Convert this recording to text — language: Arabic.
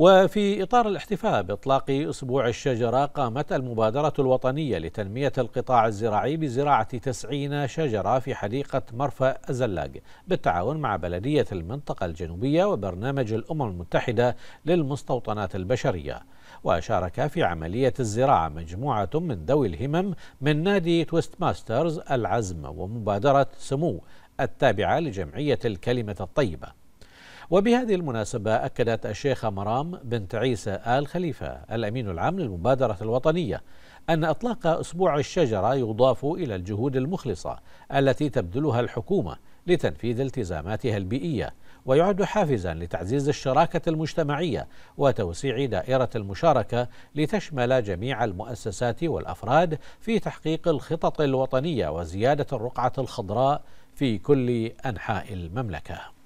وفي إطار الاحتفاء بإطلاق أسبوع الشجرة قامت المبادرة الوطنية لتنمية القطاع الزراعي بزراعة تسعين شجرة في حديقة مرفأ الزلاق بالتعاون مع بلدية المنطقة الجنوبية وبرنامج الأمم المتحدة للمستوطنات البشرية وشارك في عملية الزراعة مجموعة من ذوي الهمم من نادي تويست ماسترز العزم ومبادرة سمو التابعة لجمعية الكلمة الطيبة وبهذه المناسبة أكدت الشيخة مرام بنت عيسى آل خليفة الأمين العام للمبادرة الوطنية أن إطلاق أسبوع الشجرة يضاف إلى الجهود المخلصة التي تبذلها الحكومة لتنفيذ التزاماتها البيئية ويعد حافزا لتعزيز الشراكة المجتمعية وتوسيع دائرة المشاركة لتشمل جميع المؤسسات والأفراد في تحقيق الخطط الوطنية وزيادة الرقعة الخضراء في كل أنحاء المملكة